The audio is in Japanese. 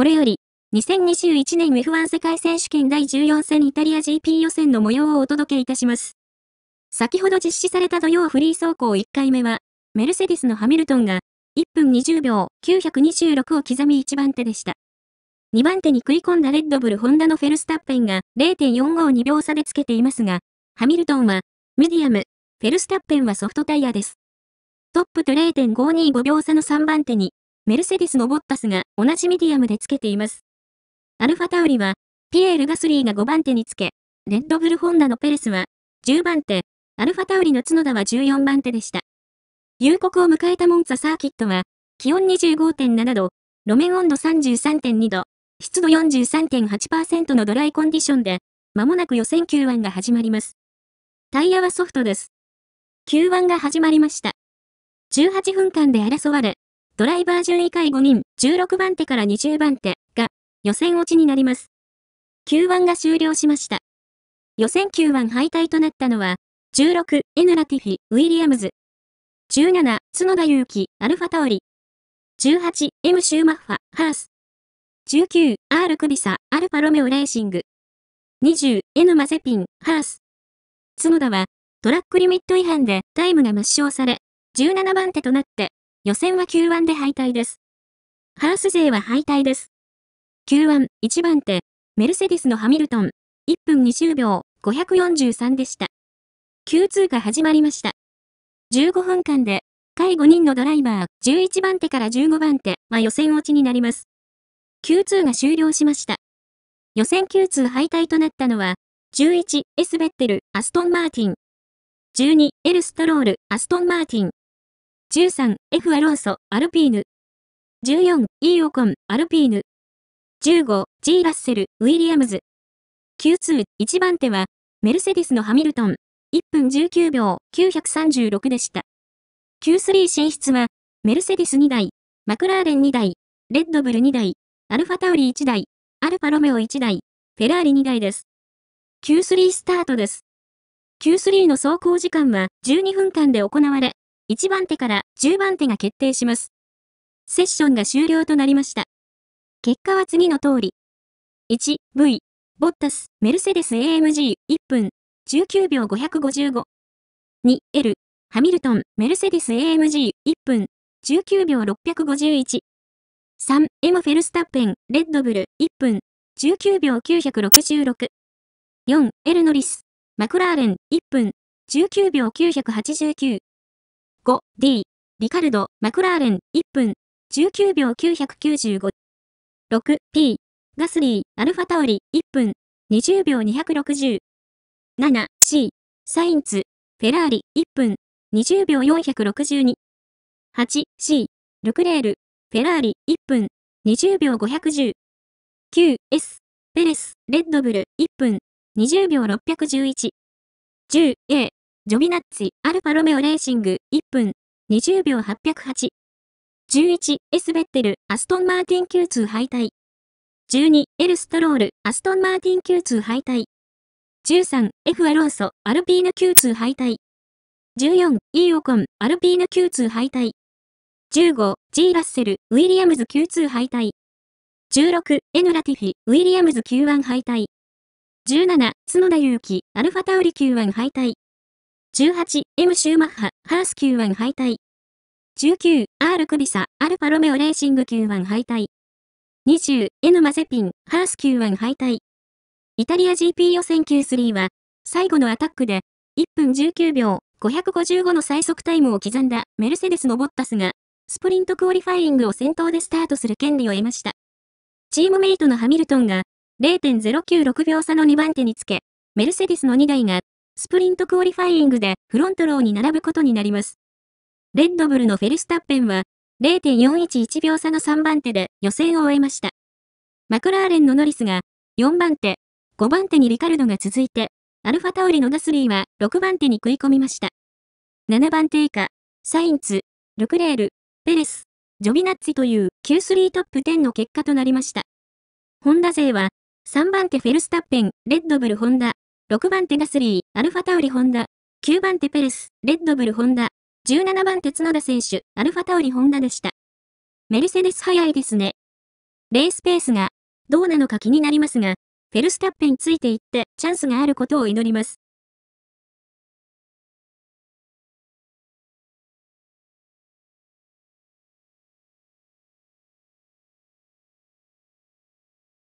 これより、2021年 F1 世界選手権第14戦イタリア GP 予選の模様をお届けいたします。先ほど実施された土曜フリー走行1回目は、メルセデスのハミルトンが、1分20秒926を刻み1番手でした。2番手に食い込んだレッドブルホンダのフェルスタッペンが0.452秒差でつけていますが、ハミルトンは、ミディアム、フェルスタッペンはソフトタイヤです。トップと0.525秒差の3番手に、メルセディスのボッタスが同じミディアムでつけています。アルファタウリは、ピエール・ガスリーが5番手につけ、レッドブル・ホンダのペレスは10番手、アルファタウリの角田は14番手でした。夕刻を迎えたモンツァサーキットは、気温25.7度、路面温度33.2度、湿度43.8%のドライコンディションで、まもなく予選 Q1 が始まります。タイヤはソフトです。Q1 が始まりました。18分間で争われ、ドライバー順位以5人、16番手から20番手が予選落ちになります。Q1 が終了しました。予選 Q1 敗退となったのは、16、N ラティフィ、ウィリアムズ。17、角田祐希、アルファタオリ。18、M シューマッファ、ハース。19、R クビサ、アルファロメオレーシング。20、N マゼピン、ハース。角田は、トラックリミット違反でタイムが抹消され、17番手となって予選は Q1 で敗退です。ハース勢は敗退です。Q1、1番手、メルセデスのハミルトン、1分20秒、543でした。Q2 が始まりました。15分間で、下位5人のドライバー、11番手から15番手は予選落ちになります。Q2 が終了しました。予選 Q2 敗退となったのは、11、エスベッテル、アストンマーティン。12、エルストロール、アストンマーティン。13、F アロンソ、アルピーヌ。14、E オコン、アルピーヌ。15、G ラッセル、ウィリアムズ。Q2、1番手は、メルセディスのハミルトン。1分19秒、936でした。Q3 進出は、メルセディス2台、マクラーレン2台、レッドブル2台、アルファタウリ1台、アルファロメオ1台、フェラーリ2台です。Q3 スタートです。Q3 の走行時間は12分間で行われ、1番手から10番手が決定します。セッションが終了となりました。結果は次の通り。1V、ボッタス、メルセデス AMG、1分、19秒555。2L、ハミルトン、メルセデス AMG、1分、19秒651。3M フェルスタッペン、レッドブル、1分、19秒966。4L ノリス、マクラーレン、1分、19秒989。5D、リカルド、マクラーレン、1分、19秒995。6P、ガスリー、アルファタオリ、1分、20秒260。7C、サインツ、フェラーリ、1分、20秒462。8C、ルクレール、フェラーリ、1分、20秒510。9S、ペレス、レッドブル、1分、20秒611。10A、ジョビナッツ、アルファロメオレーシング、1分、20秒808。11、エスベッテル、アストン・マーティン Q2 敗退。12、エルストロール、アストン・マーティン Q2 敗退。13、フアローソ、アルピーヌ Q2 敗退。14、ーオコン、アルピーヌ Q2 敗退。15、G・ ラッセル、ウィリアムズ Q2 敗退。16、N・ ラティフィ、ウィリアムズ Q1 敗退。17、角田祐希、アルファタウリ Q1 敗退。18、M シューマッハ、ハース Q1 敗退。19、R クビサ、アルファロメオレーシング Q1 敗退。20、N マゼピン、ハース Q1 敗退。イタリア GP 予選 Q3 は、最後のアタックで、1分19秒、555の最速タイムを刻んだメルセデスのボッタスが、スプリントクオリファイングを先頭でスタートする権利を得ました。チームメイトのハミルトンが、0.096秒差の2番手につけ、メルセデスの2台がスプリントクオリファイングでフロントローに並ぶことになります。レッドブルのフェルスタッペンは0.411秒差の3番手で予選を終えました。マクラーレンのノリスが4番手、5番手にリカルドが続いて、アルファタオリのガスリーは6番手に食い込みました。7番手以下、サインツ、ルクレール、ペレス、ジョビナッツィという Q3 トップ10の結果となりました。ホンダ勢は3番手フェルスタッペン、レッドブルホンダ、6番手がスリー、アルファタオリホンダ。9番手ペレス、レッドブルホンダ。17番手角田選手、アルファタオリホンダでした。メルセデス早いですね。レースペースが、どうなのか気になりますが、フェルスタッペンついていってチャンスがあることを祈ります。